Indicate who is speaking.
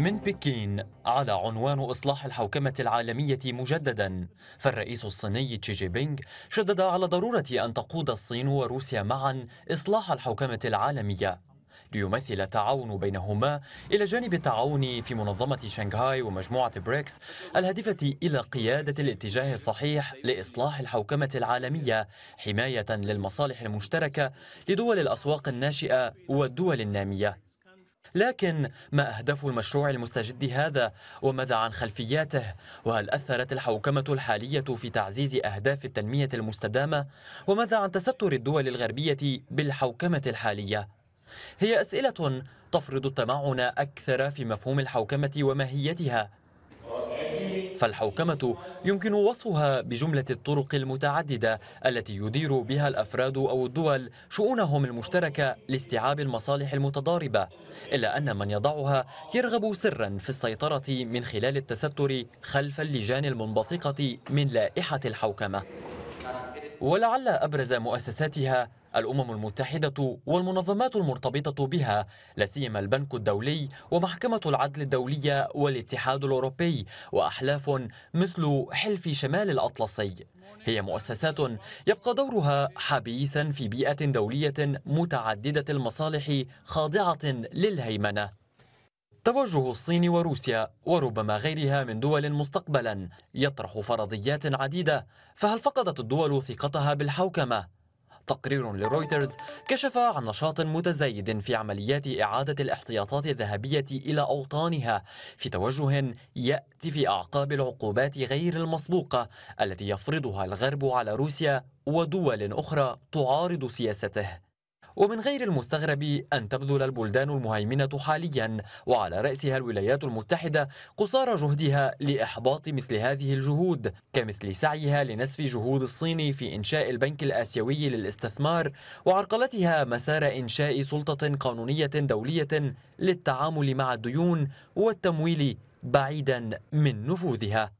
Speaker 1: من بكين على عنوان إصلاح الحوكمة العالمية مجددا فالرئيس الصيني تشي جي بينغ شدد على ضرورة أن تقود الصين وروسيا معا إصلاح الحوكمة العالمية ليمثل التعاون بينهما إلى جانب التعاون في منظمة شنغهاي ومجموعة بريكس الهادفة إلى قيادة الاتجاه الصحيح لإصلاح الحوكمة العالمية حماية للمصالح المشتركة لدول الأسواق الناشئة والدول النامية لكن ما أهداف المشروع المستجد هذا وماذا عن خلفياته وهل أثرت الحوكمة الحالية في تعزيز أهداف التنمية المستدامة وماذا عن تستر الدول الغربية بالحوكمة الحالية هي أسئلة تفرض التمعن أكثر في مفهوم الحوكمة وماهيتها فالحوكمة يمكن وصفها بجملة الطرق المتعددة التي يدير بها الأفراد أو الدول شؤونهم المشتركة لاستيعاب المصالح المتضاربة إلا أن من يضعها يرغب سرا في السيطرة من خلال التستر خلف اللجان المنبثقة من لائحة الحوكمة ولعل أبرز مؤسساتها الأمم المتحدة والمنظمات المرتبطة بها لا سيما البنك الدولي ومحكمة العدل الدولية والاتحاد الأوروبي وأحلاف مثل حلف شمال الأطلسي هي مؤسسات يبقى دورها حبيسا في بيئة دولية متعددة المصالح خاضعة للهيمنة توجه الصين وروسيا وربما غيرها من دول مستقبلا يطرح فرضيات عديدة فهل فقدت الدول ثقتها بالحوكمة؟ تقرير لرويترز كشف عن نشاط متزايد في عمليات إعادة الاحتياطات الذهبية إلى أوطانها في توجه يأتي في أعقاب العقوبات غير المسبوقة التي يفرضها الغرب على روسيا ودول أخرى تعارض سياسته ومن غير المستغرب أن تبذل البلدان المهيمنة حاليا وعلى رأسها الولايات المتحدة قصارى جهدها لإحباط مثل هذه الجهود كمثل سعيها لنسف جهود الصين في إنشاء البنك الآسيوي للاستثمار وعرقلتها مسار إنشاء سلطة قانونية دولية للتعامل مع الديون والتمويل بعيدا من نفوذها